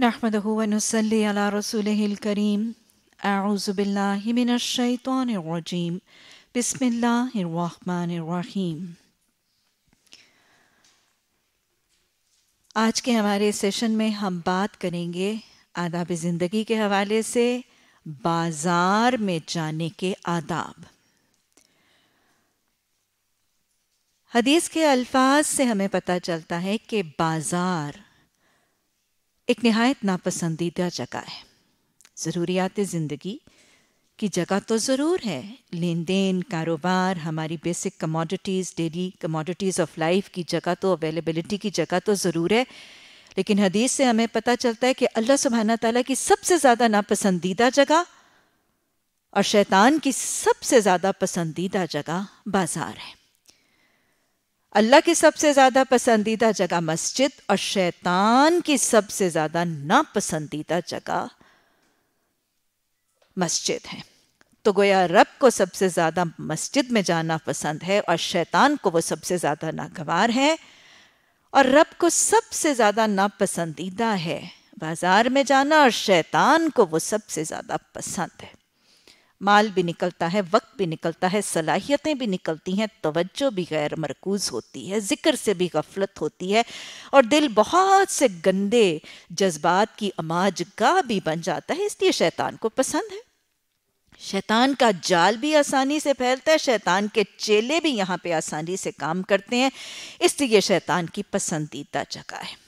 नहमदनसली रसोलकरीम आज के हमारे सेशन में हम बात करेंगे आदाब ज़िंदगी के हवाले से बाज़ार में जाने के आदाब हदीस के अल्फाज से हमें पता चलता है कि बाज़ार एक नहायत नापसंदीदा जगह है ज़रूरियात ज़िंदगी की जगह तो ज़रूर है लेन देन कारोबार हमारी basic commodities daily commodities of life की जगह तो अवेलेबिलिटी की जगह तो ज़रूर है लेकिन हदीस से हमें पता चलता है कि अल्लाह सुबहाना ताली की सबसे ज़्यादा नापसंदीदा जगह और शैतान की सबसे ज़्यादा पसंदीदा जगह बाजार है अल्लाह की सबसे ज़्यादा पसंदीदा जगह मस्जिद और शैतान की सबसे ज़्यादा नापसंदीदा जगह मस्जिद है तो गोया रब को सबसे ज़्यादा मस्जिद में जाना पसंद है और शैतान को वो सबसे ज़्यादा नागवार है और रब को सबसे ज़्यादा नापसंदीदा है बाजार में जाना और शैतान को वो सबसे ज़्यादा पसंद है माल भी निकलता है वक्त भी निकलता है सलाहियतें भी निकलती हैं तवज्जो भी गैर मरकूज़ होती है ज़िक्र से भी गफलत होती है और दिल बहुत से गंदे जज्बात की अमाज गाह भी बन जाता है इसलिए शैतान को पसंद है शैतान का जाल भी आसानी से फैलता है शैतान के चेले भी यहाँ पे आसानी से काम करते हैं इसलिए शैतान की पसंदीदा जगह है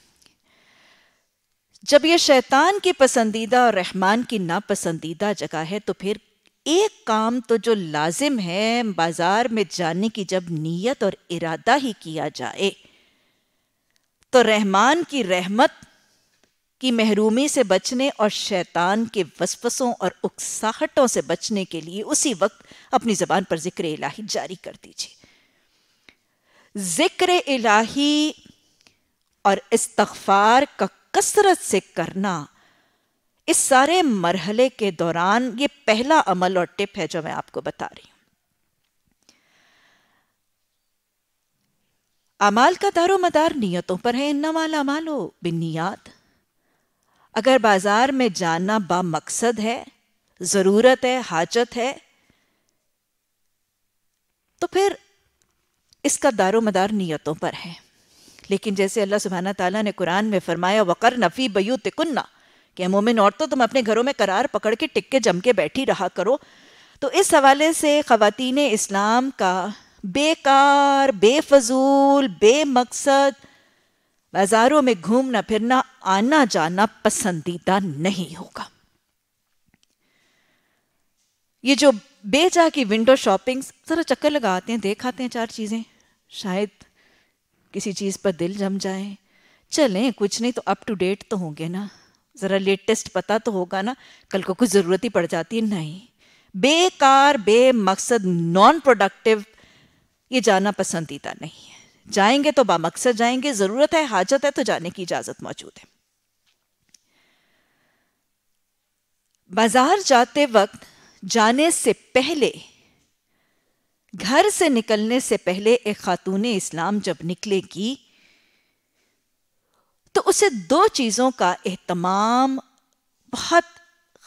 जब ये शैतान की पसंदीदा और रहमान की नापसंदीदा जगह है तो फिर एक काम तो जो लाजिम है बाजार में जाने की जब नीयत और इरादा ही किया जाए तो रहमान की रहमत की महरूमी से बचने और शैतान के वसफसों और उकसाहटों से बचने के लिए उसी वक्त अपनी ज़बान पर ज़िक्र इलाही जारी कर दीजिए ज़िक्र इलाही और इस्तगफार का कसरत से करना इस सारे मरहले के दौरान ये पहला अमल और टिप है जो मैं आपको बता रही हूं अमाल का दारो मदार नीयतों पर है अमाल हो बिनियात अगर बाजार में जाना बा मकसद है ज़रूरत है हाजत है तो फिर इसका दारो मदार नीयतों पर है लेकिन जैसे अल्लाह सुबहाना तला ने कुरान में फरमाया वकर नफ़ी बयू तिकुन्ना मोमिन और तो तुम अपने घरों में करार पकड़ के टिक के जम के बैठी रहा करो तो इस हवाले से ख़वातीन इस्लाम का बेकार बेफजूल बेमकसद बाज़ारों में घूमना फिरना आना जाना पसंदीदा नहीं होगा ये जो बेजा की विंडो शॉपिंग ज़रा चक्कर लगाते हैं देख आते हैं चार चीज़ें शायद किसी चीज़ पर दिल जम जाए चलें कुछ नहीं तो अप टू डेट तो होंगे ना ज़रा लेटेस्ट पता तो होगा ना कल को कुछ ज़रूरत ही पड़ जाती है नहीं बेकार बे मकसद नॉन प्रोडक्टिव ये जाना पसंदीदा नहीं है जाएंगे तो बामकसद जाएंगे ज़रूरत है हाजत है तो जाने की इजाज़त मौजूद है बाजार जाते वक्त जाने से पहले घर से निकलने से पहले एक खातून इस्लाम जब निकलेगी तो उसे दो चीज़ों का एहतमाम बहुत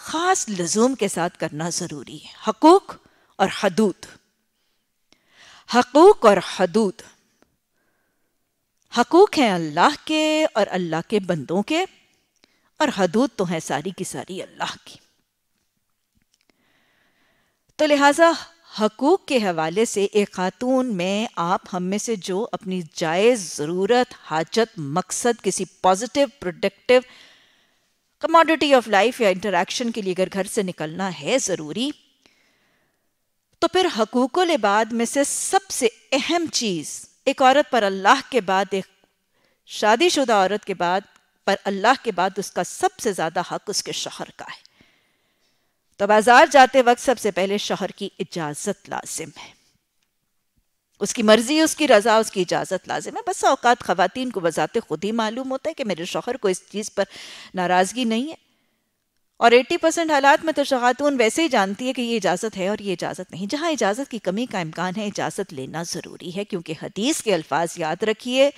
ख़ास लजूम के साथ करना ज़रूरी है हकूक़ और हदूद हकूक़ और हदूद हकूक़ हैं अल्लाह के और अल्लाह के बंदों के और हदूद तो हैं सारी की सारी अल्लाह की तो लिहाजा हकूक़ के हवाले से एक खातून में आप हम में से जो अपनी जायज़ ज़रूरत हाजत मकसद किसी positive productive commodity of life या इंटरेक्शन के लिए अगर घर से निकलना है ज़रूरी तो फिर हकूक़ इबाद में से सबसे अहम चीज़ एक औरत पर अल्लाह के बाद एक शादीशुदा औरत के बाद पर अल्लाह के बाद उसका सबसे ज़्यादा हक उसके शहर का है तो बाजार जाते वक्त सबसे पहले शोहर की इजाजत लाजिम है उसकी मर्जी उसकी रजा उसकी इजाज़त लाजिम है बस अवकात ख़वान को बजाते खुद ही मालूम होता है कि मेरे शोहर को इस चीज़ पर नाराज़गी नहीं है और 80 परसेंट हालात में तो खातून वैसे ही जानती है कि ये इजाज़त है और ये इजाज़त नहीं जहाँ इजाज़त की कमी का इम्कान है इजाज़त लेना ज़रूरी है क्योंकि हदीस के अल्फाज याद रखिए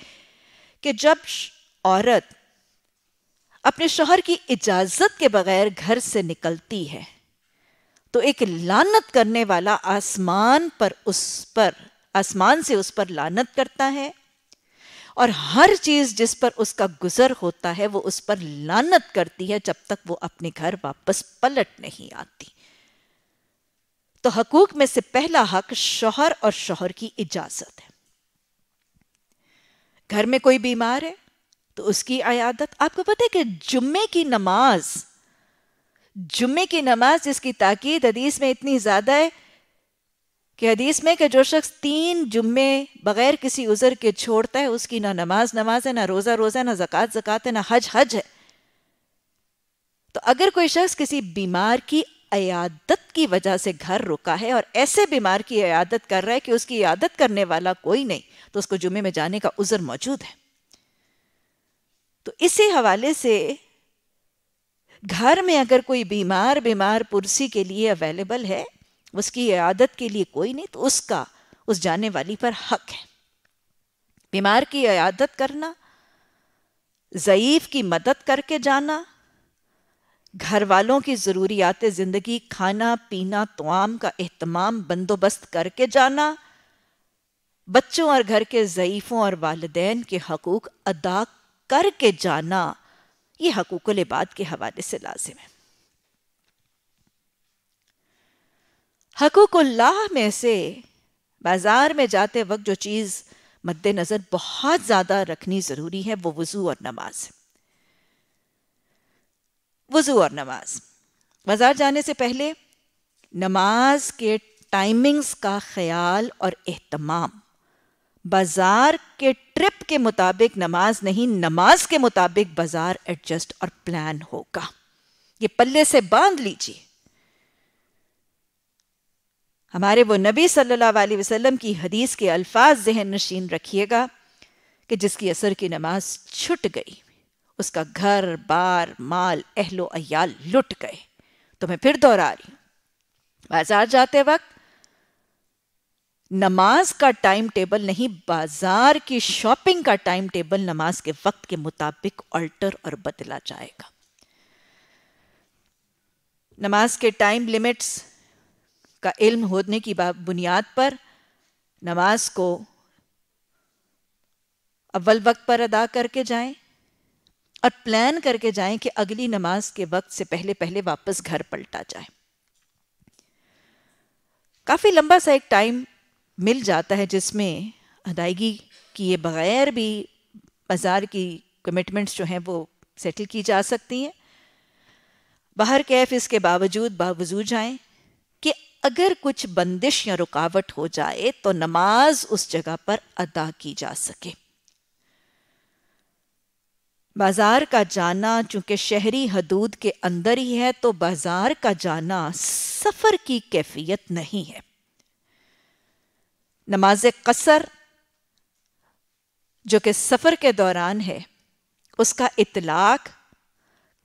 कि जब औरत अपने शोहर की इजाज़त के बगैर घर से निकलती है तो एक लानत करने वाला आसमान पर उस पर आसमान से उस पर लानत करता है और हर चीज जिस पर उसका गुजर होता है वो उस पर लानत करती है जब तक वो अपने घर वापस पलट नहीं आती तो हकूक में से पहला हक शोहर और शोहर की इजाजत है घर में कोई बीमार है तो उसकी आयादत आपको पता है कि जुम्मे की नमाज जुम्मे की नमाज जिसकी ताकीद हदीस में इतनी ज़्यादा है कि हदीस में कि जो शख्स तीन जुम्मे बग़ैर किसी उज़र के छोड़ता है उसकी ना नमाज नमाज है ना रोज़ा रोज़ा ना जक़ात ज़क़़त है ना हज हज है तो अगर कोई शख्स किसी बीमार की अयादत की वजह से घर रुका है और ऐसे बीमार की अयादत कर रहा है कि उसकी अयादत करने वाला कोई नहीं तो उसको जुम्मे में जाने का उज़र मौजूद है तो इसी हवाले से घर में अगर कोई बीमार बीमार पुरसी के लिए अवेलेबल है उसकी आदत के लिए कोई नहीं तो उसका उस जाने वाली पर हक है बीमार की आदत करना ज़यीफ़ की मदद करके जाना घर वालों की ज़रूरियात ज़िंदगी खाना पीना तमाम का अहतमाम बंदोबस्त करके जाना बच्चों और घर के ज़यीफ़ों और वालदेन के हकूक़ अदा करके जाना ये हकूक लिबाद के हवाले से लाजिम है हकूक़ल्लाह में से बाज़ार में जाते वक्त जो चीज़ मद्देनज़र बहुत ज़्यादा रखनी ज़रूरी है वो वज़ू और नमाज है वज़ू और नमाज बाज़ार जाने से पहले नमाज के टाइमिंग्स का ख्याल और एहतमाम बाजार के ट्रिप के मुताबिक नमाज नहीं नमाज के मुताबिक बाजार एडजस्ट और प्लान होगा ये पल्ले से बांध लीजिए हमारे वो नबी सल्लल्लाहु अलैहि वसल्लम की हदीस के अल्फाज जहन नशीन रखिएगा कि जिसकी असर की नमाज छुट गई उसका घर बार माल अहलो अयाल लुट गए तो मैं फिर दोहरा रही हूं बाजार जाते वक्त नमाज का टाइम टेबल नहीं बाजार की शॉपिंग का टाइम टेबल नमाज के वक्त के मुताबिक अल्टर और बदला जाएगा नमाज के टाइम लिमिट्स का इल्म होने की बुनियाद पर नमाज को अव्वल वक्त पर अदा करके जाएं और प्लान करके जाएं कि अगली नमाज के वक्त से पहले पहले वापस घर पलटा जाए काफ़ी लंबा सा एक टाइम मिल जाता है जिसमें अदायगी किए बग़ैर भी बाज़ार की कमिटमेंट्स जो हैं वो सेटल की जा सकती हैं बाहर कैफ इसके बावजूद बावजूद जाएं कि अगर कुछ बंदिश या रुकावट हो जाए तो नमाज उस जगह पर अदा की जा सके बाजार का जाना चूंकि शहरी हदूद के अंदर ही है तो बाजार का जाना सफर की कैफियत नहीं है नमाज कसर जो कि सफ़र के दौरान है उसका इतलाक़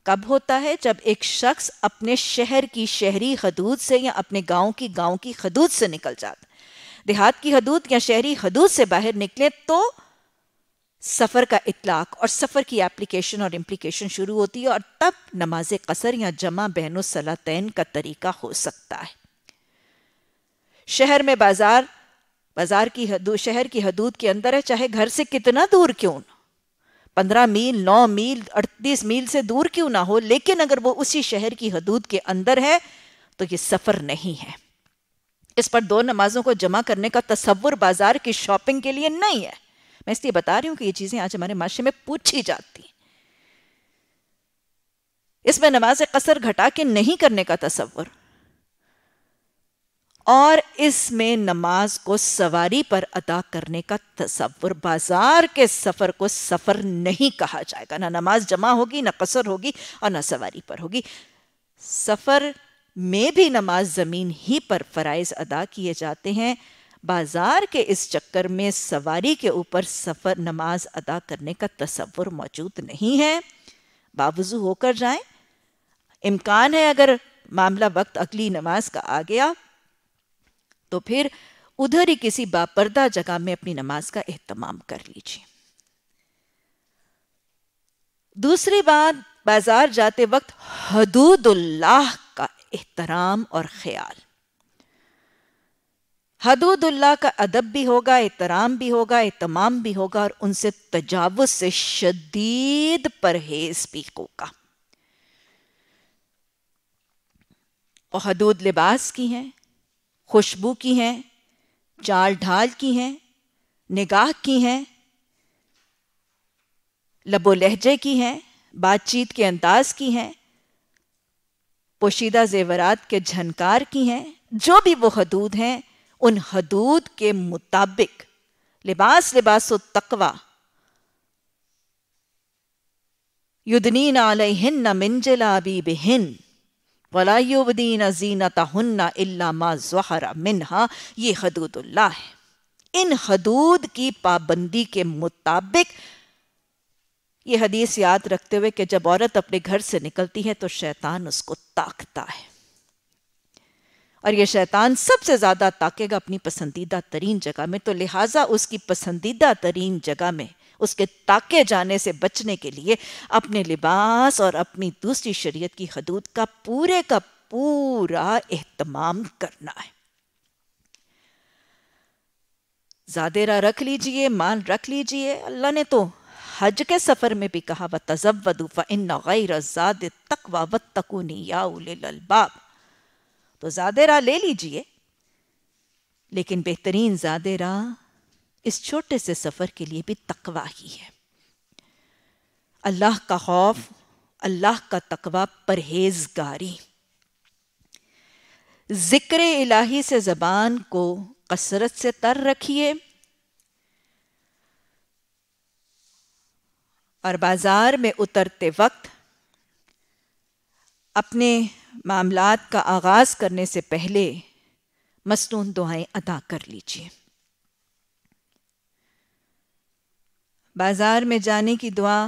कब होता है जब एक शख्स अपने शहर की शहरी हदूद से या अपने गांव की गांव की हदूद से निकल जाता देहात की हदूद या शहरी हदूद से बाहर निकले तो सफ़र का इतलाक़ और सफ़र की एप्लीकेशन और इम्प्लीकेशन शुरू होती है और तब नमाज कसर या जमा बहन सलातैन का तरीका हो सकता है शहर में बाजार बाजार की हदू शहर की हदूद के अंदर है चाहे घर से कितना दूर क्यों ना पंद्रह मील नौ मील अड़तीस मील से दूर क्यों ना हो लेकिन अगर वो उसी शहर की हदूद के अंदर है तो ये सफ़र नहीं है इस पर दो नमाजों को जमा करने का तस्वुर बाजार की शॉपिंग के लिए नहीं है मैं इसलिए बता रही हूं कि ये चीज़ें आज हमारे माशरे में पूछी जाती हैं इसमें नमाज कसर घटा के नहीं करने का तस्वुर और इसमें नमाज को सवारी पर अदा करने का तस्वुर बाजार के सफ़र को सफ़र नहीं कहा जाएगा ना नमाज जमा होगी ना कसर होगी और ना सवारी पर होगी सफ़र में भी नमाज ज़मीन ही पर फ़राइज़ अदा किए जाते हैं बाजार के इस चक्कर में सवारी के ऊपर सफ़र नमाज अदा करने का तस्वुर मौजूद नहीं है बावजू होकर जाए इम्कान है अगर मामला वक्त अगली नमाज का आ गया तो फिर उधर ही किसी बापर्दा जगह में अपनी नमाज का एहतमाम कर लीजिए दूसरी बात बाजार जाते वक्त हदूदुल्लाह का एहतराम और ख्याल हदूदुल्लाह का अदब भी होगा एहतराम भी होगा एहतमाम भी होगा और उनसे तजावुज से शदीद परहेज भी होगा हदूद लिबास की हैं खुशबू की हैं चाल ढाल की हैं निगाह की हैं लबो लहजे की हैं बातचीत के अंदाज की हैं पोशीदा जेवरात के झनकार की हैं जो भी वो हदूद हैं उन हदूद के मुताबिक लिबास लिबास तकवा युदनीन आलहिन मिंजला बी बिहिन्न वलायुबदीन जीनत हन्ना इल्ला जहरा मिनहा ये हदूदुल्ला है इन हदूद की पाबंदी के मुताबिक ये हदीस याद रखते हुए कि जब औरत अपने घर से निकलती है तो शैतान उसको ताकता है और ये शैतान सबसे ज़्यादा ताकेगा अपनी पसंदीदा तरीन जगह में तो लिहाजा उसकी पसंदीदा तरीन जगह में उसके ताके जाने से बचने के लिए अपने लिबास और अपनी दूसरी शरीयत की हदूद का पूरे का पूरा एहतमाम करना है जादेरा रख लीजिए माल रख लीजिए अल्लाह ने तो हज के सफ़र में भी कहा व तजवदूफ़ा इन गैरजाद तकवा व तकूनी या उलबाब तो ज़ादेरा ले लीजिए लेकिन बेहतरीन ज़ादेरा इस छोटे से सफ़र के लिए भी तकवा ही है अल्लाह का खौफ अल्लाह का तकवा परहेजगारी ज़िक्र इलाही से ज़बान को कसरत से तर रखिए और बाज़ार में उतरते वक्त अपने मामलात का आगाज़ करने से पहले मसनून दुआएं अदा कर लीजिए बाज़ार में जाने की दुआ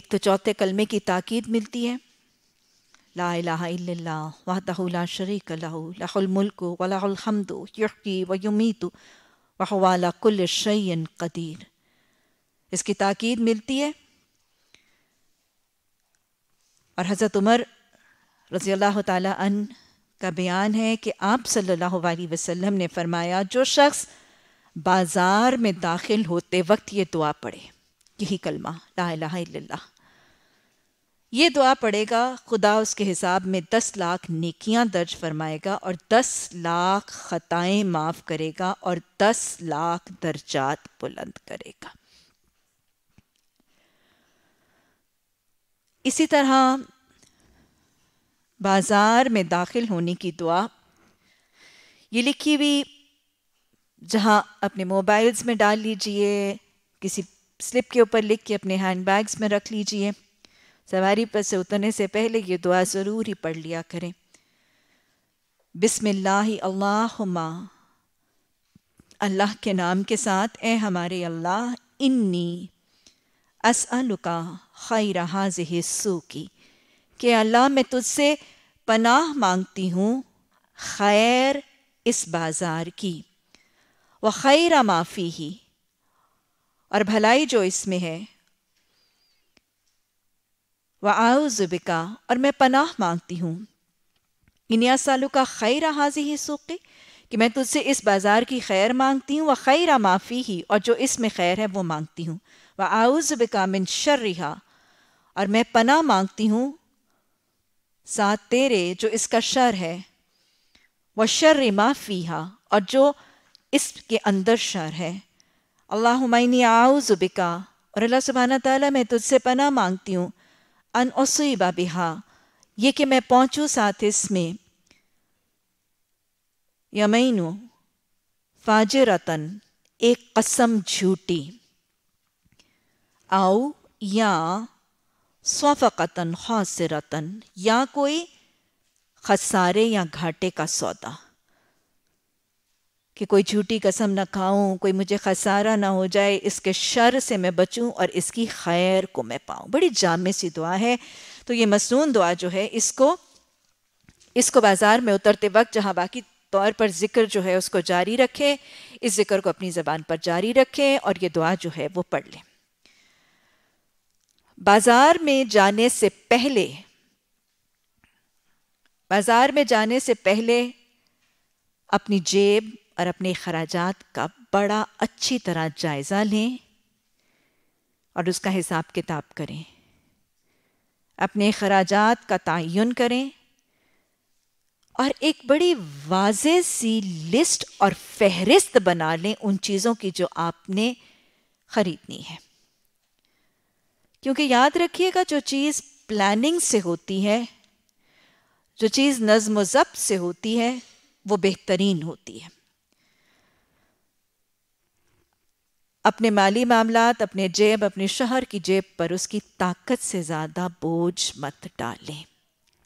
एक तो चौथे कलमे की ताकीद मिलती है ला इला वाहला शरीक लाहुलमल्क वलाहमद यकी व युमीत कुल कदीर इसकी ताकीद मिलती है और हज़रत उमर रज़ी अल्लाह तन का बयान है कि आप सल्लल्लाहु अलैहि वसल्लम ने फरमाया जो शख्स बाजार में दाखिल होते वक्त ये दुआ पढ़े यही कलमा ला ये दुआ पढ़ेगा खुदा उसके हिसाब में दस लाख नेकियां दर्ज फरमाएगा और दस लाख ख़ताएं माफ़ करेगा और दस लाख दर्जात बुलंद करेगा इसी तरह बाज़ार में दाखिल होने की दुआ ये लिखी हुई जहाँ अपने मोबाइल्स में डाल लीजिए किसी स्लिप के ऊपर लिख के अपने हैंड बैग्स में रख लीजिए सवारी पर से उतरने से पहले ये दुआ ज़रूर ही पढ़ लिया करें बिसमिल्लाह अल्लाहुम्मा अल्लाह के नाम के साथ ए हमारे अल्लाह इन्नी असअलुका खैर हाजह सू की कि अल्लाह मैं तुझसे पनाह मांगती हूँ खैर इस बाज़ार की व खैर माफ़ी ही और भलाई जो इसमें है व आउज़ुबिका और मैं पनाह मांगती हूँ इनिया सालू का खैर हाजी ही सूखे कि मैं तुझसे इस बाज़ार की खैर मांगती हूँ व खैर माफ़ी ही और जो इसमें खैर है वो मांगती हूँ व आउज़ुबिका मिन शर्रिहा और मैं पनाह मांगती हूँ साथ तेरे जो इसका शर है वह शर्र माफ़ी हा और जो इसके अंदर शर है अल्लाह आओ जुबिका और अल्लाह सुबहाना ताला मैं तुझसे पना मांगती हूँ अन उसबा बिहा ये कि मैं पहुँचूँ साथ इसमें यमैनू रतन एक कसम झूठी आओ या सौफ़क़तन खौसरतन या कोई खसारे या घाटे का सौदा कि कोई झूठी कसम ना खाऊं कोई मुझे खसारा ना हो जाए इसके शर से मैं बचूं और इसकी खैर को मैं पाऊं बड़ी जामे सी दुआ है तो ये मसनून दुआ जो है इसको इसको बाज़ार में उतरते वक्त जहाँ बाकी तौर पर जिक्र जो है उसको जारी रखें इस जिक्र को अपनी ज़बान पर जारी रखें और ये दुआ जो है वो पढ़ लें बाज़ार में जाने से पहले बाज़ार में जाने से पहले अपनी जेब और अपने खराजात का बड़ा अच्छी तरह जायज़ा लें और उसका हिसाब किताब करें अपने अखराज का तयन करें और एक बड़ी वाज सी लिस्ट और फहरिस्त बना लें उन चीज़ों की जो आपने ख़रीदनी है क्योंकि याद रखिएगा जो चीज़ प्लानिंग से होती है जो चीज़ नज़म ज़ब्त से होती है वो बेहतरीन होती है अपने माली मामला अपने जेब अपने शहर की जेब पर उसकी ताकत से ज़्यादा बोझ मत डालें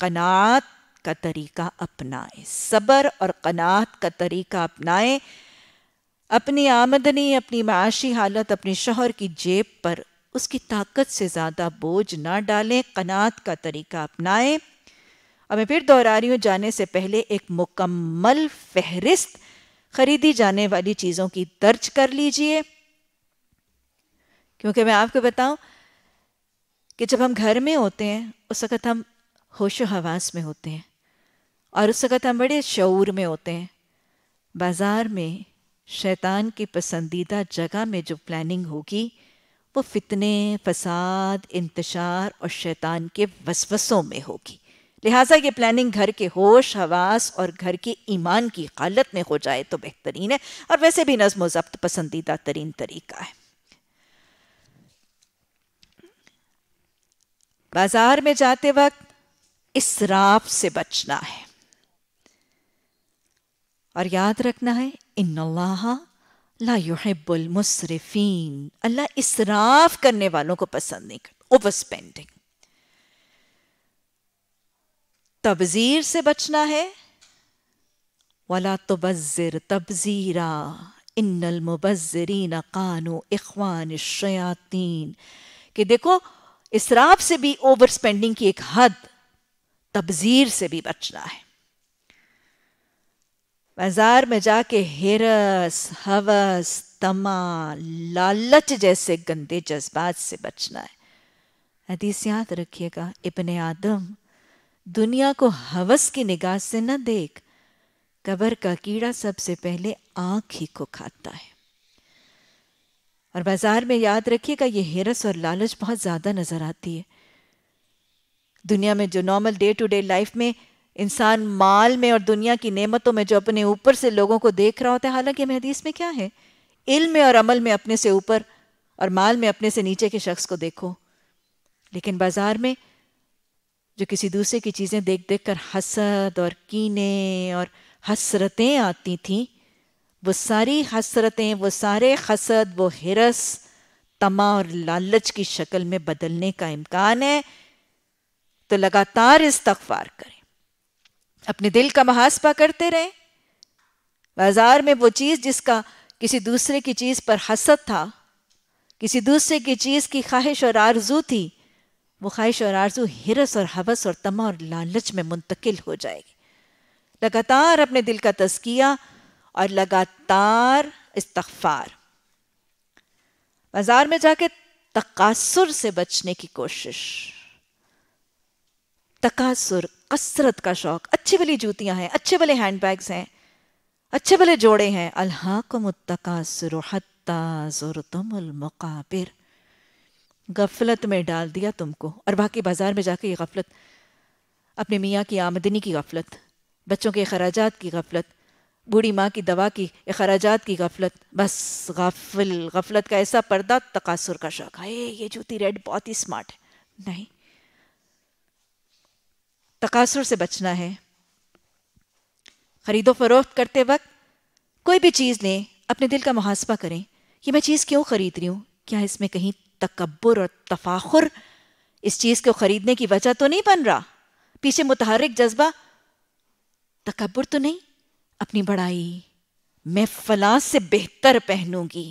कनात का तरीका अपनाएं सब्र और कनात का तरीका अपनाएं अपनी आमदनी अपनी माशी हालत अपने शहर की जेब पर उसकी ताकत से ज़्यादा बोझ ना डालें कनात का तरीका अपनाएं और मैं फिर दोहरा रही हूँ जाने से पहले एक मुकम्मल फहरिस्त खरीदी जाने वाली चीज़ों की दर्ज कर लीजिए क्योंकि मैं आपको बताऊं कि जब हम घर में होते हैं उस वक़्त हम होशो हवास में होते हैं और उस वक़्त हम बड़े शूर में होते हैं बाज़ार में शैतान की पसंदीदा जगह में जो प्लानिंग होगी वो फितने फसाद इंतशार और शैतान के वसवसों में होगी लिहाजा ये प्लानिंग घर के होश हवास और घर के ईमान की हालत में हो जाए तो बेहतरीन है और वैसे भी नज़म ज़ब्त पसंदीदा तरीन तरीका है बाजार में जाते वक्त इसराफ से बचना है और याद रखना है इन ला युहिबुल मुसरफीन अल्लाह इसराफ करने वालों को पसंद नहीं करता ओवर स्पेंडिंग तबजीर से बचना है तो तबजिर तबजीरा इन्नल मुबजरीन कानो इखवान शयातीन कि देखो इसराफ से भी ओवर स्पेंडिंग की एक हद तबजीर से भी बचना है बाजार में जाके हेरस हवस तमा लालच जैसे गंदे जज्बात से बचना है हदीस याद रखिएगा इबन आदम दुनिया को हवस की निगाह से न देख कबर का कीड़ा सबसे पहले आंख ही को खाता है और बाजार में याद रखिएगा ये हेरस और लालच बहुत ज़्यादा नज़र आती है दुनिया में जो normal day to day life में इंसान माल में और दुनिया की नेमतों में जो अपने ऊपर से लोगों को देख रहा होता है हालांकि महदीस में क्या है इल्म में और अमल में अपने से ऊपर और माल में अपने से नीचे के शख्स को देखो लेकिन बाजार में जो किसी दूसरे की चीज़ें देख देख कर हसद और कीने और हसरतें आती थीं वो सारी हसरतें वो सारे हसद वो हिरस तमा और लालच की शक्ल में बदलने का इम्कान है तो लगातार इस्तफार करें अपने दिल का महासपा करते रहें बाजार में वो चीज़ जिसका किसी दूसरे की चीज़ पर हसद था किसी दूसरे की चीज़ की ख्वाहिश और आरजू थी वो ख्वाहिश और आरजू हिरस और हवस और तमा और लालच में मुंतकिल हो जाएगी लगातार अपने दिल का तस्किया और लगातार इस्तफार बाजार में जाके तकासुर से बचने की कोशिश तकासुर कसरत का शौक अच्छे भले जूतियां हैं अच्छे भले हैंडबैग्स हैं अच्छे भले जोड़े हैं अल्लाहमकाबिर गफलत में डाल दिया तुमको और बाकी बाजार में जाके ये गफलत अपने मियाँ की आमदनी की गफलत बच्चों के अखराज की गफलत बूढ़ी माँ की दवा की अखराज की गफलत बस गफल गफलत का ऐसा पर्दा तकासुर का शौक है ये जूती रेड बहुत ही स्मार्ट है नहीं तकासुर से बचना है खरीदो फरोख्त करते वक्त कोई भी चीज़ लें अपने दिल का मुहासबा करें कि मैं चीज़ क्यों ख़रीद रही हूं क्या इसमें कहीं तकबर और तफाखुर इस चीज़ को ख़रीदने की वजह तो नहीं बन रहा पीछे मुतहरिक जज्बा तकबर तो नहीं अपनी बड़ाई मैं फला से बेहतर पहनूंगी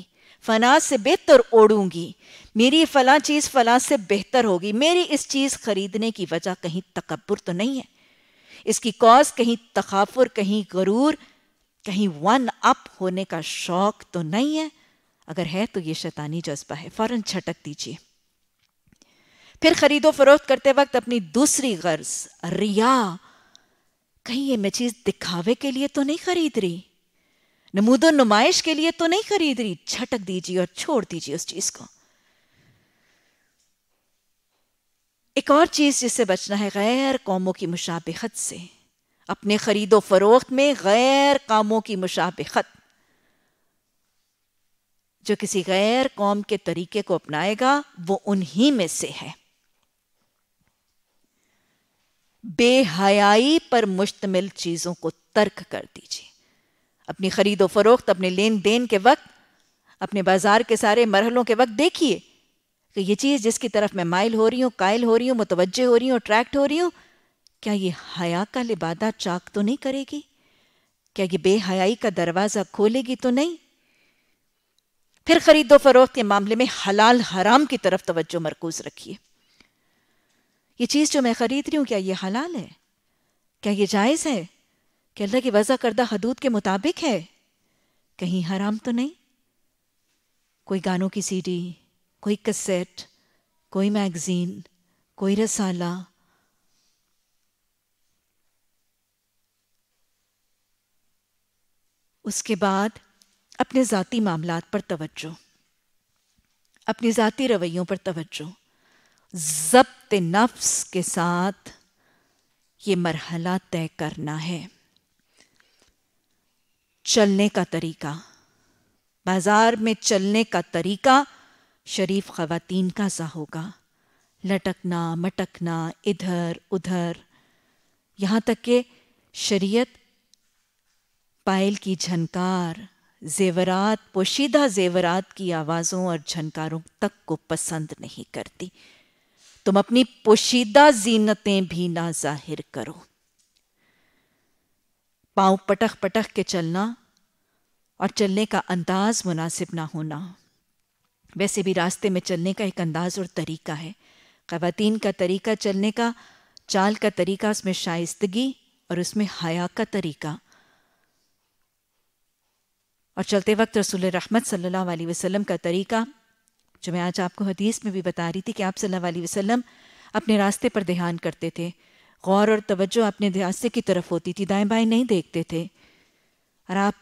फला से बेहतर ओढ़ूंगी मेरी फला चीज़ फला से बेहतर होगी मेरी इस चीज़ खरीदने की वजह कहीं तकबर तो नहीं है इसकी कॉज कहीं तकाफुर कहीं गरूर कहीं वन अप होने का शौक तो नहीं है अगर है तो ये शैतानी जज्बा है फौरन छटक दीजिए फिर खरीदो फरोख्त करते वक्त अपनी दूसरी गर्ज रिया कहीं ये मैं चीज़ दिखावे के लिए तो नहीं खरीद रही नमूदो नुमाइश के लिए तो नहीं खरीद रही झटक दीजिए और छोड़ दीजिए उस चीज़ को एक और चीज़ जिससे बचना है गैर कौमों की मुशाबत से अपने खरीदो फरोख्त में गैर कामों की मुशाबत जो किसी गैर कौम के तरीके को अपनाएगा वो उन्हीं में से है बेहयाई पर मुश्तमिल चीज़ों को तर्क कर दीजिए अपनी खरीदो फरोख्त अपने लेन देन के वक्त अपने बाजार के सारे मरहलों के वक्त देखिए कि ये चीज़ जिसकी तरफ मैं माइल हो रही हूं कायल हो रही हूं मुतवजह हो रही हूं अट्रैक्ट हो रही हूं क्या ये हया का लिबादा चाक तो नहीं करेगी क्या ये बेहयाई का दरवाज़ा खोलेगी तो नहीं फिर खरीदो फरोख्त के मामले में हलाल हराम की तरफ तवज्जो मरकूज रखिए ये चीज़ जो मैं ख़रीद रही हूँ क्या ये हलाल है क्या ये जायज़ है कि अल्लाह की वज़ा करदा हदूद के मुताबिक है कहीं हराम तो नहीं कोई गानों की सीडी कोई कसेट कोई मैगज़ीन कोई रसाला उसके बाद अपने ज़ाती मामला पर तवज्जो अपने ज़ाती रवैयों पर तवज्जो जब्त नफ्स के साथ ये मरहला तय करना है चलने का तरीका बाजार में चलने का तरीका शरीफ खवातीन का सा होगा लटकना मटकना इधर उधर यहाँ तक के शरीयत पायल की झनकार जेवरात पोशीदा जेवरात की आवाज़ों और झनकारों तक को पसंद नहीं करती तुम अपनी पोशीदा जीनतें भी ना जाहिर करो पांव पटख पटख के चलना और चलने का अंदाज मुनासिब ना होना वैसे भी रास्ते में चलने का एक अंदाज और तरीका है खातिन का तरीका चलने का चाल का तरीका उसमें शाइस्तगी और उसमें हया का तरीका और चलते वक्त रसूल रहमत सल्लल्लाहु अलैहि वसल्लम का तरीका जो मैं आज आपको हदीस में भी बता रही थी कि आप सल्लल्लाहु अलैहि वसल्लम अपने रास्ते पर ध्यान करते थे गौर और तवज्जो अपने रास्ते की तरफ होती थी दाएं बाएं नहीं देखते थे और आप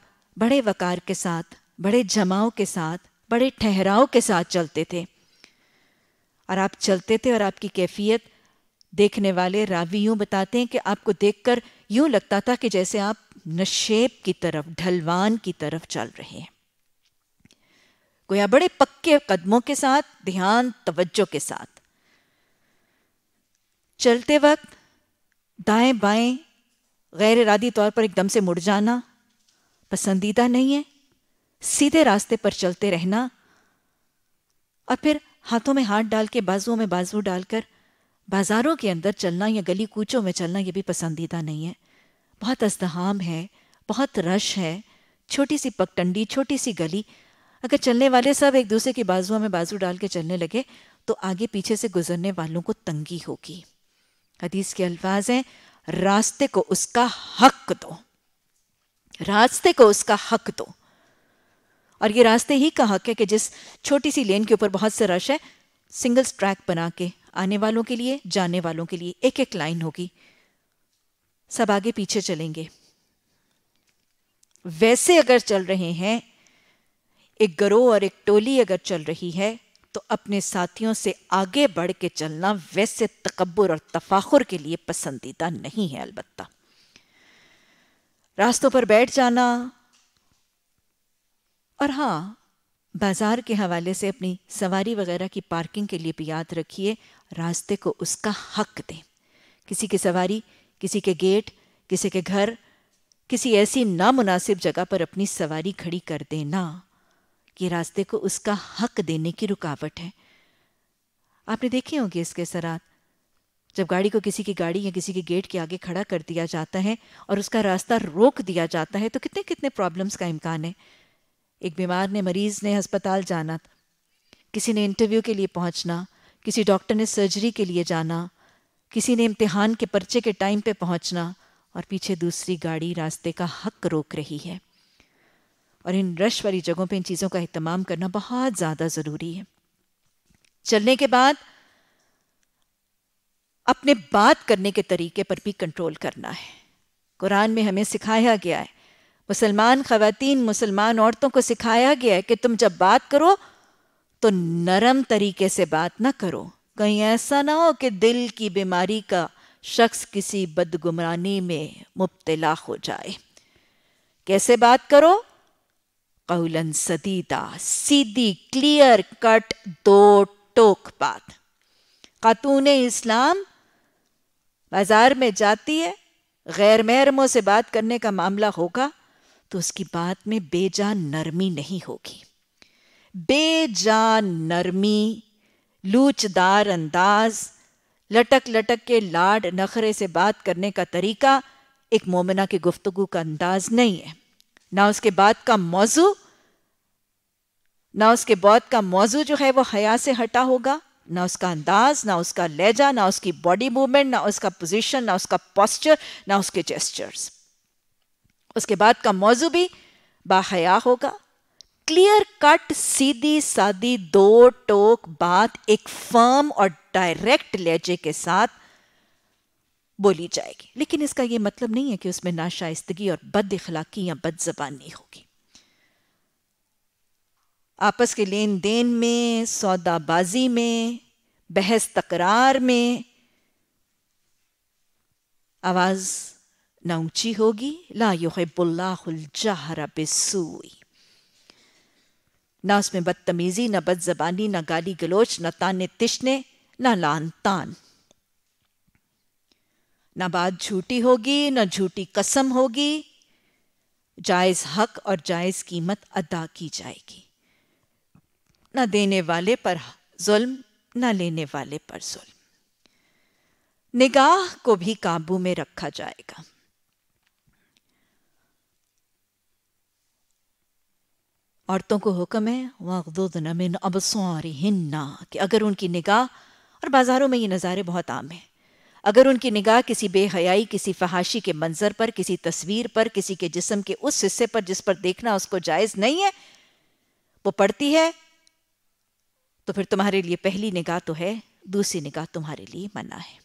बड़े वकार के साथ बड़े जमाव के साथ बड़े ठहराव के साथ चलते थे और आप चलते थे और आपकी कैफियत देखने वाले रावी यूं बताते हैं कि आपको देखकर यूं लगता था कि जैसे आप नशेब की तरफ ढलवान की तरफ चल रहे हैं गोया बड़े पक्के कदमों के साथ ध्यान तवज्जो के साथ चलते वक्त दाएं बाएं गैर इरादी तौर पर एकदम से मुड़ जाना पसंदीदा नहीं है सीधे रास्ते पर चलते रहना और फिर हाथों में हाथ डाल के बाजुओं में बाजू डालकर बाजारों के अंदर चलना या गली कूचों में चलना यह भी पसंदीदा नहीं है बहुत अजदहाम है बहुत रश है छोटी सी पगटंडी छोटी सी गली अगर चलने वाले सब एक दूसरे की बाजुओं में बाजू डाल के चलने लगे तो आगे पीछे से गुजरने वालों को तंगी होगी हदीस के अल्फाज हैं रास्ते को उसका हक दो रास्ते को उसका हक दो और ये रास्ते ही का हक है कि जिस छोटी सी लेन के ऊपर बहुत से रश है सिंगल ट्रैक बना के आने वालों के लिए जाने वालों के लिए एक एक लाइन होगी सब आगे पीछे चलेंगे वैसे अगर चल रहे हैं एक गरोह और एक टोली अगर चल रही है तो अपने साथियों से आगे बढ़ के चलना वैसे तकबर और तफाखुर के लिए पसंदीदा नहीं है अलबत् रास्तों पर बैठ जाना और हाँ बाजार के हवाले से अपनी सवारी वगैरह की पार्किंग के लिए भी याद रखिए रास्ते को उसका हक दें किसी की सवारी किसी के गेट किसी के घर किसी ऐसी नामुनासिब जगह पर अपनी सवारी खड़ी कर देना के रास्ते को उसका हक देने की रुकावट है आपने देखे होंगे इसके सरात जब गाड़ी को किसी की गाड़ी या किसी के गेट के आगे खड़ा कर दिया जाता है और उसका रास्ता रोक दिया जाता है तो कितने कितने प्रॉब्लम्स का इम्कान है एक बीमार ने मरीज ने अस्पताल जाना किसी ने इंटरव्यू के लिए पहुंचना किसी डॉक्टर ने सर्जरी के लिए जाना किसी ने इम्तिहान के पर्चे के टाइम पे पहुंचना और पीछे दूसरी गाड़ी रास्ते का हक रोक रही है और इन रश वाली जगहों पे इन चीज़ों का अहतमाम करना बहुत ज़्यादा ज़रूरी है चलने के बाद अपने बात करने के तरीके पर भी कंट्रोल करना है कुरान में हमें सिखाया गया है मुसलमान खवतिन मुसलमान औरतों को सिखाया गया है कि तुम जब बात करो तो नरम तरीके से बात ना करो कहीं ऐसा ना हो कि दिल की बीमारी का शख्स किसी बदगुमरानी में मुबतला हो जाए कैसे बात करो कौलन सदीदा सीधी क्लियर कट दो टोक बात खातून इस्लाम बाजार में जाती है गैर महरमों से बात करने का मामला होगा तो उसकी बात में बेजान नरमी नहीं होगी बेजान नरमी लूचदार अंदाज लटक लटक के लाड नखरे से बात करने का तरीका एक मोमिना की गुफ्तगु का अंदाज नहीं है ना उसके बाद का मौजू ना उसके बाद का मौजू जो है वो हया से हटा होगा ना उसका अंदाज ना उसका लहजा ना उसकी बॉडी मूवमेंट ना उसका पोजीशन ना उसका पॉस्चर ना उसके जेस्टर्स उसके बाद का मौजू भी बाहया होगा क्लियर कट सीधी सादी दो टोक बात एक फर्म और डायरेक्ट लहजे के साथ बोली जाएगी लेकिन इसका यह मतलब नहीं है कि उसमें नाशाइस्तगी और बद इखलाकी या बद जबानी होगी आपस के लेन देन में सौदाबाजी में बहस तकरार में आवाज ना ऊंची होगी ला युहबुल्लाहर बिसूई ना उसमें बदतमीजी ना बदजबानी ना गाली गलोच ना ताने तिशने ना लान तान ना बात झूठी होगी ना झूठी कसम होगी जायज हक और जायज कीमत अदा की जाएगी ना देने वाले पर जुल्म ना लेने वाले पर जुल्म निगाह को भी काबू में रखा जाएगा औरतों को हुक्म है अब मिन हिन्ना कि अगर उनकी निगाह और बाजारों में ये नज़ारे बहुत आम हैं अगर उनकी निगाह किसी बेहयाई किसी फहाशी के मंजर पर किसी तस्वीर पर किसी के जिस्म के उस हिस्से पर जिस पर देखना उसको जायज नहीं है वो पड़ती है तो फिर तुम्हारे लिए पहली निगाह तो है दूसरी निगाह तुम्हारे लिए मना है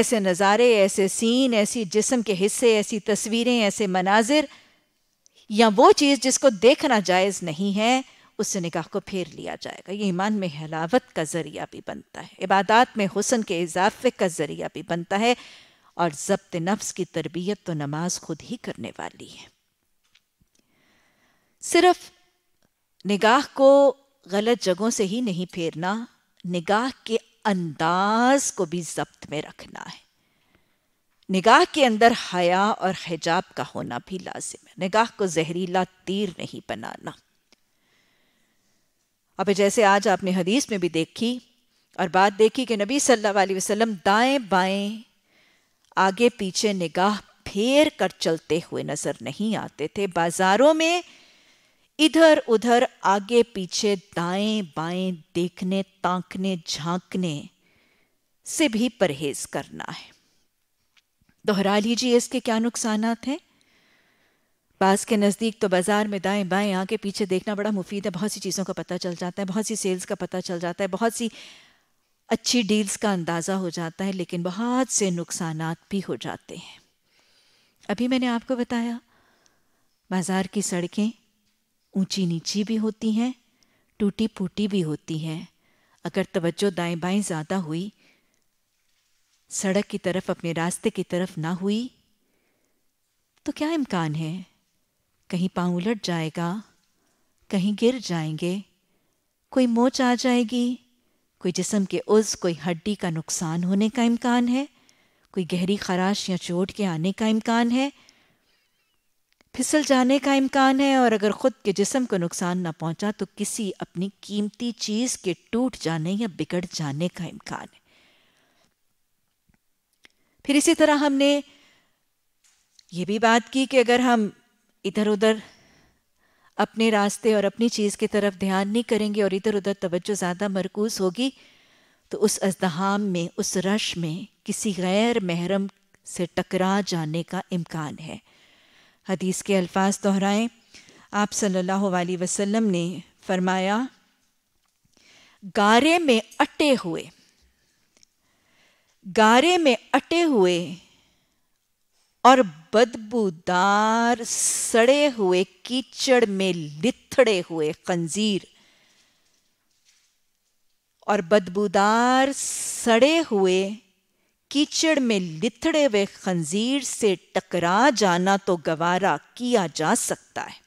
ऐसे नज़ारे ऐसे सीन ऐसी जिस्म के हिस्से ऐसी तस्वीरें ऐसे मनाजिर या वो चीज़ जिसको देखना जायज़ नहीं है उससे निकाह को फेर लिया जाएगा ये ईमान में हलावत का ज़रिया भी बनता है इबादत में हुसन के इजाफे का ज़रिया भी बनता है और जब्त नफ्स की तरबियत तो नमाज खुद ही करने वाली है सिर्फ निगाह को गलत जगहों से ही नहीं फेरना निगाह के अंदाज को भी जब्त में रखना है निगाह के अंदर हया और हिजाब का होना भी लाजिम है निगाह को जहरीला तीर नहीं बनाना अब जैसे आज आपने हदीस में भी देखी और बात देखी कि नबी सल्लल्लाहु अलैहि वसल्लम दाएं बाएं आगे पीछे निगाह फेर कर चलते हुए नजर नहीं आते थे बाजारों में इधर उधर आगे पीछे दाएं बाएं देखने ताकने झांकने से भी परहेज करना है दोहरा लीजिए इसके क्या नुकसान हैं पास के नज़दीक तो बाज़ार में दाएं बाएं आके पीछे देखना बड़ा मुफीद है बहुत सी चीज़ों का पता चल जाता है बहुत सी सेल्स का पता चल जाता है बहुत सी अच्छी डील्स का अंदाज़ा हो जाता है लेकिन बहुत से नुकसान भी हो जाते हैं अभी मैंने आपको बताया बाज़ार की सड़कें ऊंची नीची भी होती हैं टूटी फूटी भी होती हैं अगर तवज्जो दाएं बाएं ज़्यादा हुई सड़क की तरफ अपने रास्ते की तरफ ना हुई तो क्या इम्कान है कहीं पाँव उलट जाएगा कहीं गिर जाएंगे कोई मोच आ जाएगी कोई जिसम के उज कोई हड्डी का नुकसान होने का इम्कान है कोई गहरी खराश या चोट के आने का इम्कान है फिसल जाने का इम्कान है और अगर ख़ुद के जिसम को नुकसान ना पहुंचा तो किसी अपनी कीमती चीज़ के टूट जाने या बिगड़ जाने का इम्कान है फिर इसी तरह हमने ये भी बात की कि अगर हम इधर उधर अपने रास्ते और अपनी चीज़ की तरफ ध्यान नहीं करेंगे और इधर उधर तवज्जो ज़्यादा मरकूज होगी तो उस अजदहाम में उस रश में किसी गैर महरम से टकरा जाने का इम्कान है हदीस के अल्फाज दोहराएं आप सल्लल्लाहु अलैहि वसल्लम ने फरमाया गारे में अटे हुए गारे में अटे हुए और बदबूदार सड़े हुए कीचड़ में लिथड़े हुए खंजीर और बदबूदार सड़े हुए कीचड़ में लिथड़े हुए खंजीर से टकरा जाना तो गवारा किया जा सकता है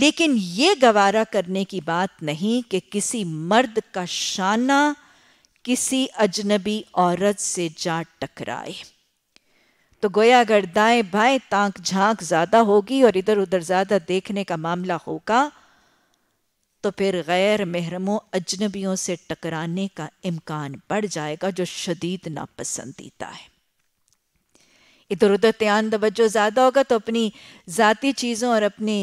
लेकिन यह गवारा करने की बात नहीं कि किसी मर्द का शाना किसी अजनबी औरत से जा टकराए तो गोया अगर दाएं बाएं तांक झांक ज़्यादा होगी और इधर उधर ज़्यादा देखने का मामला होगा तो फिर गैर महरमों अजनबियों से टकराने का इम्कान बढ़ जाएगा जो शदीद नापसंदीदा है इधर उधर त्यान तवज्जो ज़्यादा होगा तो अपनी ज़ाती चीज़ों और अपनी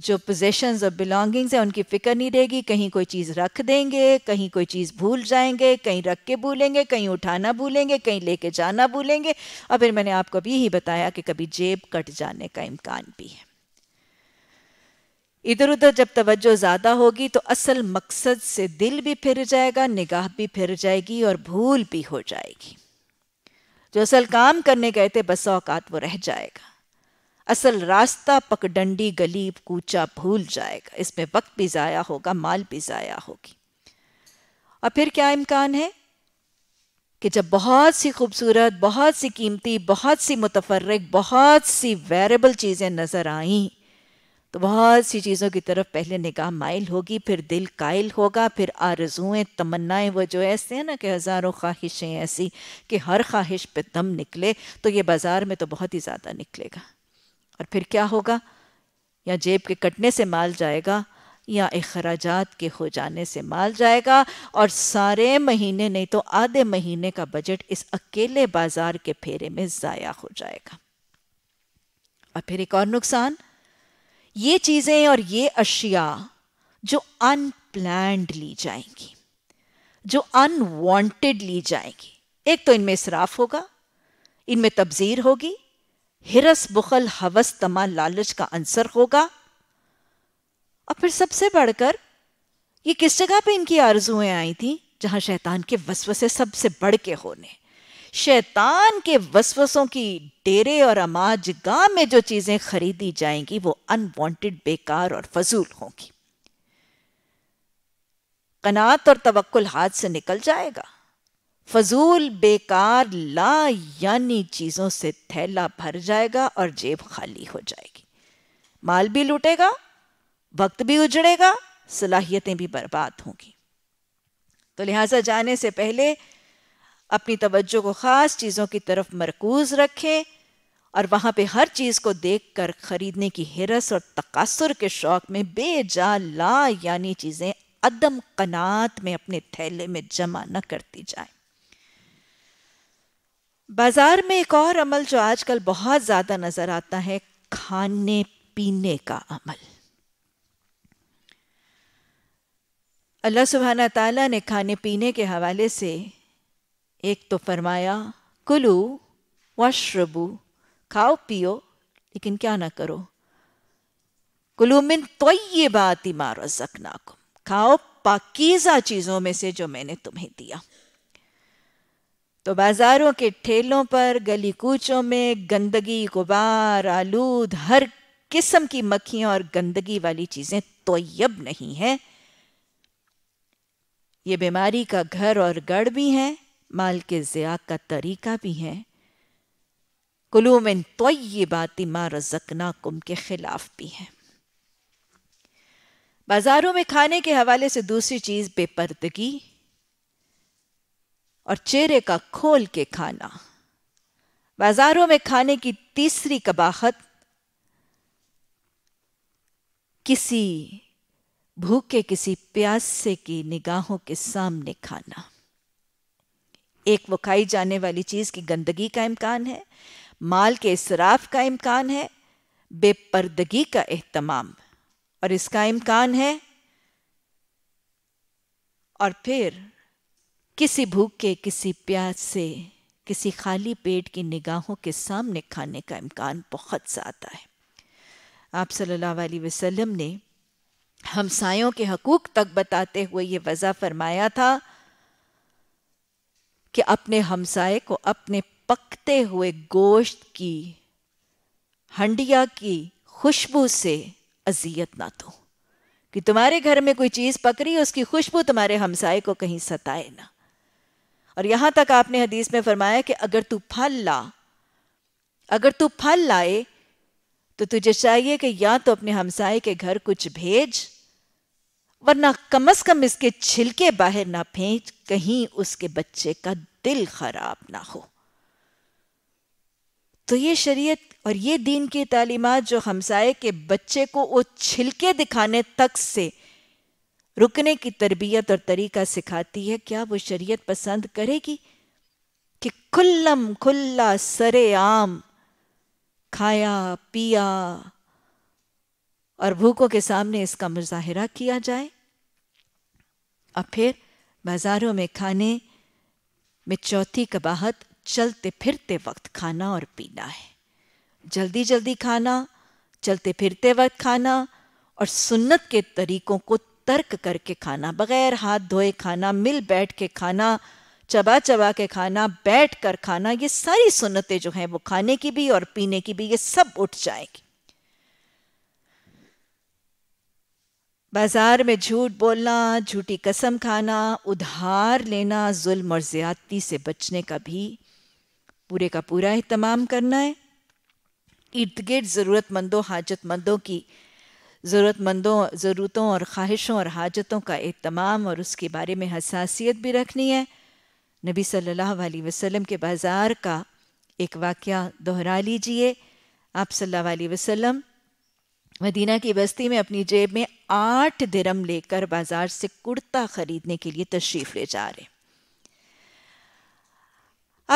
जो पोजेशंस और बिलोंगिंग्स हैं उनकी फ़िक्र नहीं रहेगी कहीं कोई चीज़ रख देंगे कहीं कोई चीज़ भूल जाएंगे कहीं रख के भूलेंगे कहीं उठाना भूलेंगे कहीं लेके जाना भूलेंगे और फिर मैंने आपको अभी ही बताया कि कभी जेब कट जाने का इम्कान भी है इधर उधर जब तवज्जो ज़्यादा होगी तो असल मकसद से दिल भी फिर जाएगा निगाह भी फिर जाएगी और भूल भी हो जाएगी जो असल काम करने गए थे बस औकात वो रह जाएगा असल रास्ता पकडंडी गली कूचा भूल जाएगा इसमें वक्त भी ज़ाया होगा माल भी ज़ाया होगी और फिर क्या इम्कान है कि जब बहुत सी खूबसूरत बहुत सी कीमती बहुत सी मुतफरक बहुत सी वेरेबल चीज़ें नज़र आईं तो बहुत सी चीज़ों की तरफ पहले निगाह माइल होगी फिर दिल कायल होगा फिर आरजुएं तमन्नाएं वो जो ऐसे हैं ना कि हज़ारों ख्वाहिशें ऐसी कि हर ख्वाहिश पे दम निकले तो ये बाज़ार में तो बहुत ही ज़्यादा निकलेगा और फिर क्या होगा या जेब के कटने से माल जाएगा या अखराज के हो जाने से माल जाएगा और सारे महीने नहीं तो आधे महीने का बजट इस अकेले बाजार के फेरे में ज़ाया हो जाएगा और फिर एक और नुकसान ये चीज़ें और ये अशिया जो अनप्लैंड ली जाएंगी जो अनवांटेड ली जाएंगी एक तो इनमें इसराफ होगा इनमें तबजीर होगी हिरस बुखल हवस तमा लालच का आंसर होगा और फिर सबसे बढ़कर ये किस जगह पे इनकी आरजुएं आई थी जहां शैतान के वसवसे सबसे बढ़ के होने शैतान के वसवसों की डेरे और अमाज गांव में जो चीजें खरीदी जाएंगी वो अनवांटेड बेकार और फजूल होंगी कनात और तवक्ल हाथ से निकल जाएगा फजूल बेकार ला यानी चीज़ों से थैला भर जाएगा और जेब खाली हो जाएगी माल भी लूटेगा वक्त भी उजड़ेगा सलाहियतें भी बर्बाद होंगी तो लिहाजा जाने से पहले अपनी तवज्जो को ख़ास चीज़ों की तरफ मरकूज रखें और वहां पे हर चीज़ को देखकर ख़रीदने की हिरस और तकासुर के शौक़ में बेजा ला यानी चीज़ें अदम कनात में अपने थैले में जमा न करती जाए बाज़ार में एक और अमल जो आजकल बहुत ज़्यादा नज़र आता है खाने पीने का अमल अल्लाह सुबहाना ताला ने खाने पीने के हवाले से एक तो फरमाया कुलू वशरबू खाओ पियो लेकिन क्या ना करो कुलू मिन ये बात ही इमारत को खाओ पाकिज़ा चीज़ों में से जो मैंने तुम्हें दिया तो बाजारों के ठेलों पर गली कूचों में गंदगी गुबार आलूद हर किस्म की मक्खियां और गंदगी वाली चीजें तोयब नहीं है ये बीमारी का घर और गढ़ भी है माल के ज़िया का तरीका भी है कुलूम इन तोयबाती माँ रजकना कुम के खिलाफ भी है बाजारों में खाने के हवाले से दूसरी चीज़ बेपर्दगी और चेहरे का खोल के खाना बाजारों में खाने की तीसरी कबाहत किसी भूखे किसी प्यासे की निगाहों के सामने खाना एक वो खाई जाने वाली चीज की गंदगी का इम्कान है माल के इसराफ का इम्कान है बेपर्दगी का एहतमाम और इसका इम्कान है और फिर किसी भूखे किसी प्यास से किसी खाली पेट की निगाहों के सामने खाने का इम्कान बहुत ज़्यादा है आप सल्लल्लाहु अलैहि वसल्लम ने हमसायों के हकूक तक बताते हुए ये वज़ा फरमाया था कि अपने हमसाए को अपने पकते हुए गोश्त की हंडिया की खुशबू से अजियत ना दो कि तुम्हारे घर में कोई चीज़ पकड़ी उसकी खुशबू तुम्हारे हमसाए को कहीं सताए ना और यहां तक आपने हदीस में फरमाया कि अगर तू फल ला अगर तू फल लाए तो तुझे चाहिए कि या तो अपने हमसाए के घर कुछ भेज वरना कम अज कम इसके छिलके बाहर ना फेंक कहीं उसके बच्चे का दिल खराब ना हो तो ये शरीयत और ये दीन की तालीमत जो हमसाए के बच्चे को वो छिलके दिखाने तक से रुकने की तरबियत और तरीका सिखाती है क्या वो शरीयत पसंद करेगी कि खुल्लम खुल्ला सरे आम खाया पिया और भूखों के सामने इसका मुजाहरा किया जाए और फिर बाज़ारों में खाने में चौथी कबाहत चलते फिरते वक्त खाना और पीना है जल्दी जल्दी खाना चलते फिरते वक्त खाना और सुन्नत के तरीकों को तर्क करके खाना बगैर हाथ धोए खाना मिल बैठ के खाना चबा चबा के खाना बैठ कर खाना ये सारी सुन्नतें जो हैं वो खाने की भी और पीने की भी ये सब उठ जाएगी बाजार में झूठ बोलना झूठी कसम खाना उधार लेना जुल्म और ज़्यादती से बचने का भी पूरे का पूरा अहतमाम करना है इर्द गिर्द ज़रूरतमंदों हाजतमंदों की ज़रूरतमंदों ज़रूरतों और ख्वाहिशों और हाजतों का एहतमाम और उसके बारे में हसासियत भी रखनी है नबी सल्लल्लाहु अलैहि वसल्लम के बाज़ार का एक वाक़ दोहरा लीजिए आप सल्लल्लाहु अलैहि वसल्लम मदीना की बस्ती में अपनी जेब में आठ दिरम लेकर बाजार से कुर्ता खरीदने के लिए तशरीफ ले जा रहे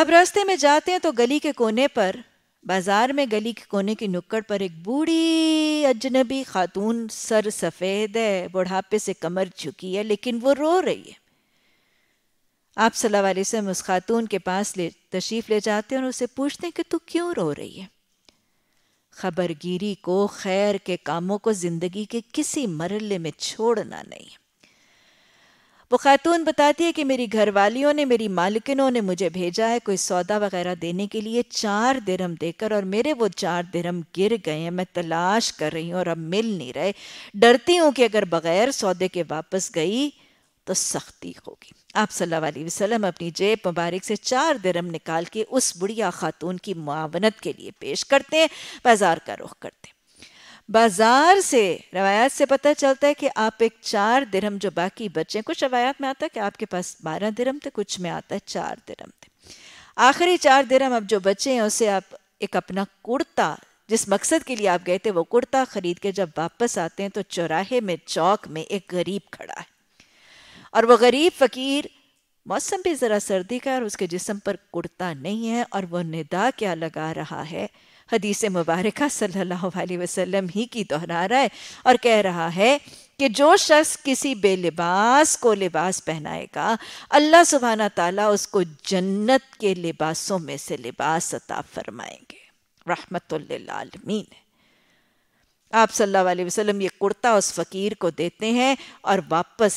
अब रास्ते में जाते हैं तो गली के कोने पर बाजार में गली के कोने की नुक्कड़ पर एक बूढ़ी अजनबी खातून सर सफ़ेद है बुढ़ापे से कमर झुकी है लेकिन वो रो रही है आप सलाह वसम उस खातून के पास ले तशरीफ़ ले जाते हैं और उसे पूछते हैं कि तू क्यों रो रही है खबरगिरी को खैर के कामों को ज़िंदगी के किसी मरले में छोड़ना नहीं वो खातून बताती है कि मेरी घर वालियों ने मेरी मालिकनों ने मुझे भेजा है कोई सौदा वगैरह देने के लिए चार दिरम देकर और मेरे वो चार दिरम गिर गए हैं मैं तलाश कर रही हूँ और अब मिल नहीं रहे डरती हूँ कि अगर बगैर सौदे के वापस गई तो सख्ती होगी आप सल्लल्लाहु अलैहि वसल्लम अपनी जेब मुबारक से चार दरम निकाल के उस बुढ़िया खातून की मुआवनत के लिए पेश करते हैं बाजार का रुख करते हैं बाजार से रवायात से पता चलता है कि आप एक चार दिरम जो बाकी बचे कुछ रवायात में आता है कि आपके पास बारह दिरम थे कुछ में आता है चार दिरम थे आखिरी चार दिरम अब जो बचे हैं उसे आप एक अपना कुर्ता जिस मकसद के लिए आप गए थे वो कुर्ता खरीद के जब वापस आते हैं तो चौराहे में चौक में एक गरीब खड़ा है और वो गरीब फकीर मौसम भी ज़रा सर्दी का और उसके जिसम पर कुर्ता नहीं है और वो निदा क्या लगा रहा है हदीस मुबारक सल्लल्लाहु अलैहि वसल्लम ही की दोहरा रहा है और कह रहा है कि जो शख्स किसी बेलिबास को लिबास पहनाएगा अल्लाह सुबहाना ताला उसको जन्नत के लिबासों में से लिबास अता फरमाएंगे रहमतमीन आप सल्लल्लाहु अलैहि वसल्लम ये कुर्ता उस फ़कीर को देते हैं और वापस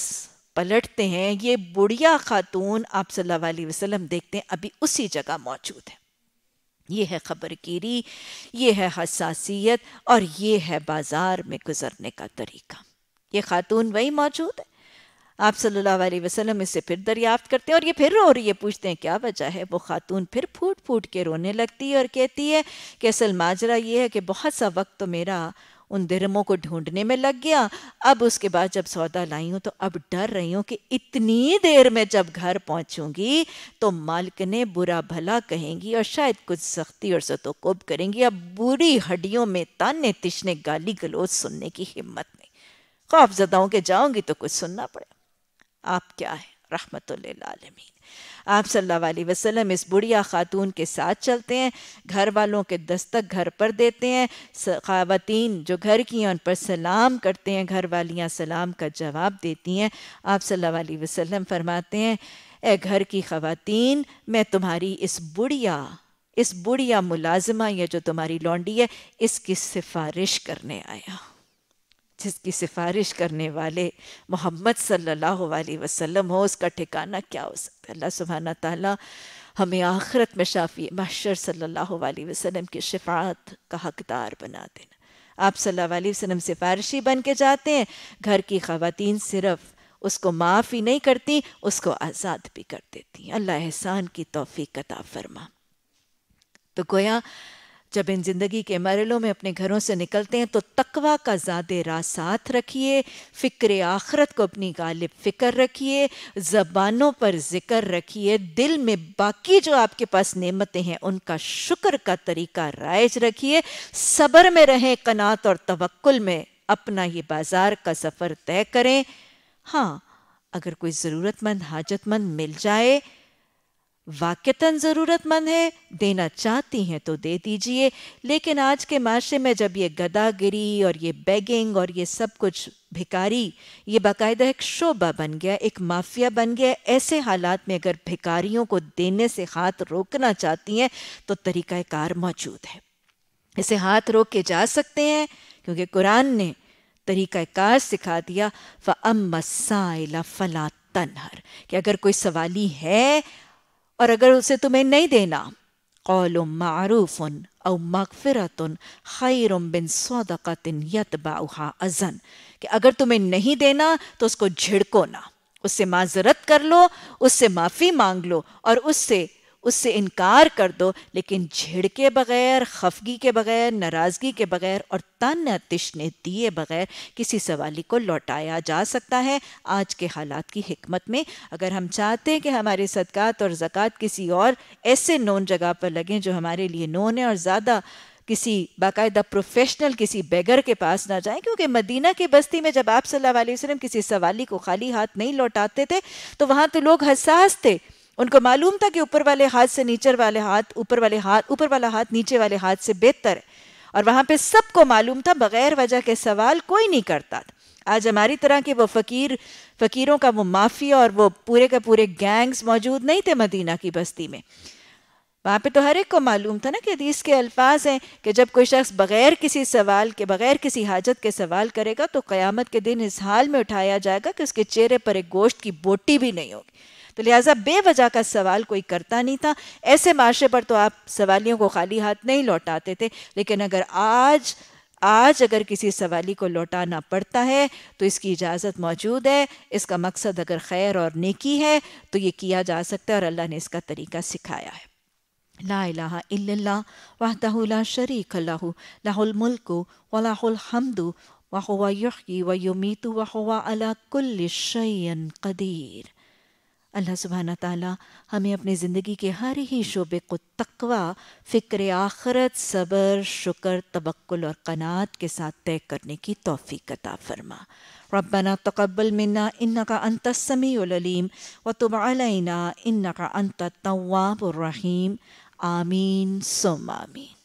पलटते हैं ये बुढ़िया खातून आप सल्लल्लाहु अलैहि वसल्लम देखते हैं अभी उसी जगह मौजूद है ये है खबर गिरी ये है हसासीत और ये है बाज़ार में गुजरने का तरीका ये खातून वही मौजूद है आप सल्लल्लाहु अलैहि वसल्लम इसे फिर दरियाफ्त करते हैं और ये फिर रो रही है पूछते हैं क्या वजह है वो खातून फिर फूट फूट के रोने लगती है और कहती है कि असल माजरा ये है कि बहुत सा वक्त तो मेरा उन दिरमों को ढूंढने में लग गया अब उसके बाद जब सौदा लाई हूं तो अब डर रही हूं कि इतनी देर में जब घर पहुंचूंगी तो मालिक ने बुरा भला कहेंगी और शायद कुछ सख्ती और सतोकोब करेंगी अब बुरी हड्डियों में ताने तिशने गाली गलोच सुनने की हिम्मत नहीं खौफ जदाओं के जाऊंगी तो कुछ सुनना पड़े आप क्या है रहमत आलमीन आप सल्लल्लाहु अलैहि वसल्लम इस बुढ़िया खातून के साथ चलते हैं घर वालों के दस्तक घर पर देते हैं खातन जो घर की हैं उन पर सलाम करते हैं घर वालियाँ सलाम का जवाब देती हैं आप सल्लल्लाहु अलैहि वसल्लम फरमाते हैं ए घर की खातन मैं तुम्हारी इस बुढ़िया इस बुढ़िया मुलाजमा या जो तुम्हारी लौंडी है इसकी सिफारिश करने आया जिसकी सिफारिश करने वाले मोहम्मद सल्लल्लाहु अलैहि वसल्लम हो उसका ठिकाना क्या हो सकता है अल्लाह सुबहाना ताला हमें आखरत में शाफी महशर सल्लल्लाहु अलैहि वसल्लम की शिफात का हकदार बना देना आप सल्लल्लाहु अलैहि वसल्लम सिफारिशी बन के जाते हैं घर की खातन सिर्फ उसको माफ़ ही नहीं करती उसको आज़ाद भी कर देती अल्लाह एहसान की तोफ़ी कता फरमा तो गोया जब इन ज़िंदगी के मरलों में अपने घरों से निकलते हैं तो तकवा का ज़्यादा रा साथ रखिए फ़िक्र आखरत को अपनी गालिब फ़िक्र रखिए ज़बानों पर ज़िक्र रखिए दिल में बाकी जो आपके पास नेमतें हैं उनका शुक्र का तरीका राइज रखिए सब्र में रहें कनात और तवक्ल में अपना ये बाज़ार का सफ़र तय करें हाँ अगर कोई ज़रूरतमंद हाजतमंद मिल जाए वाक्यतन ज़रूरतमंद है देना चाहती हैं तो दे दीजिए लेकिन आज के माशरे में जब ये गदागिरी और ये बेगिंग और ये सब कुछ भिकारी ये बाकायदा एक शोबा बन गया एक माफिया बन गया ऐसे हालात में अगर भिकारियों को देने से हाथ रोकना चाहती हैं तो तरीका कार मौजूद है इसे हाथ रोक के जा सकते हैं क्योंकि कुरान ने कार सिखा दिया फ़ अम फ़ला तनहर कि अगर कोई सवाली है और अगर उसे तुम्हें नहीं देना कौल मारूफ़ औ मगफ़रत खैर बिन सौदक़तिन यतबाउहा अज़न कि अगर तुम्हें नहीं देना तो उसको झिड़को ना उससे माजरत कर लो उससे माफ़ी मांग लो और उससे उससे इनकार कर दो लेकिन झिड़के बगैर खफगी के बगैर नाराज़गी के बगैर और तन तिशने दिए बगैर किसी सवाली को लौटाया जा सकता है आज के हालात की हमत में अगर हम चाहते हैं कि हमारे सदक़ात और ज़क़़त किसी और ऐसे नोन जगह पर लगें जो हमारे लिए नोन है और ज़्यादा किसी बाकायदा प्रोफेशनल किसी बेगर के पास ना जाएं क्योंकि मदीना की बस्ती में जब आप सल्लल्लाहु अलैहि वसल्लम किसी सवाली को खाली हाथ नहीं लौटाते थे तो वहाँ तो लोग हसास थे उनको मालूम था कि ऊपर वाले हाथ से नीचे वाले हाथ ऊपर वाले हाथ ऊपर वाला हाथ नीचे वाले हाथ से बेहतर है और वहाँ पे सबको मालूम था बगैर वजह के सवाल कोई नहीं करता था आज हमारी तरह के वो फ़कीर फ़कीरों का वो माफिया और वो पूरे का पूरे गैंग्स मौजूद नहीं थे मदीना की बस्ती में वहाँ पे तो हर एक को मालूम था ना कि हदीस के अल्फाज हैं कि जब कोई शख्स बग़ैर किसी सवाल के बग़ैर किसी हाजत के सवाल करेगा तो क़यामत के दिन इस हाल में उठाया जाएगा कि उसके चेहरे पर एक गोश्त की बोटी भी नहीं होगी तो लिहाजा बेवजह का सवाल कोई करता नहीं था ऐसे माशरे पर तो आप सवालियों को खाली हाथ नहीं लौटाते थे लेकिन अगर आज आज अगर किसी सवाली को लौटाना पड़ता है तो इसकी इजाज़त मौजूद है इसका मकसद अगर खैर और नेकी है तो ये किया जा सकता है और अल्लाह ने इसका तरीका सिखाया है ला इलाहा इल्लल्लाह वहदहु शरीक लहु लहुल मुल्क व लहुल हम्दु व हुवा युहयी व अला कदीर अल्लाह सुबहाना ताली हमें अपनी ज़िंदगी के हर ही शोबे को तकवा फ़िक्र आखरत सब्र शुक्र तबक्ल और कनात के साथ तय करने की तोफ़ी कता फरमा रब्बना तकबल मन्ना इन्ना का अंत समीम व तुम अलना इन्ना का अंत आमीन सोम आमीन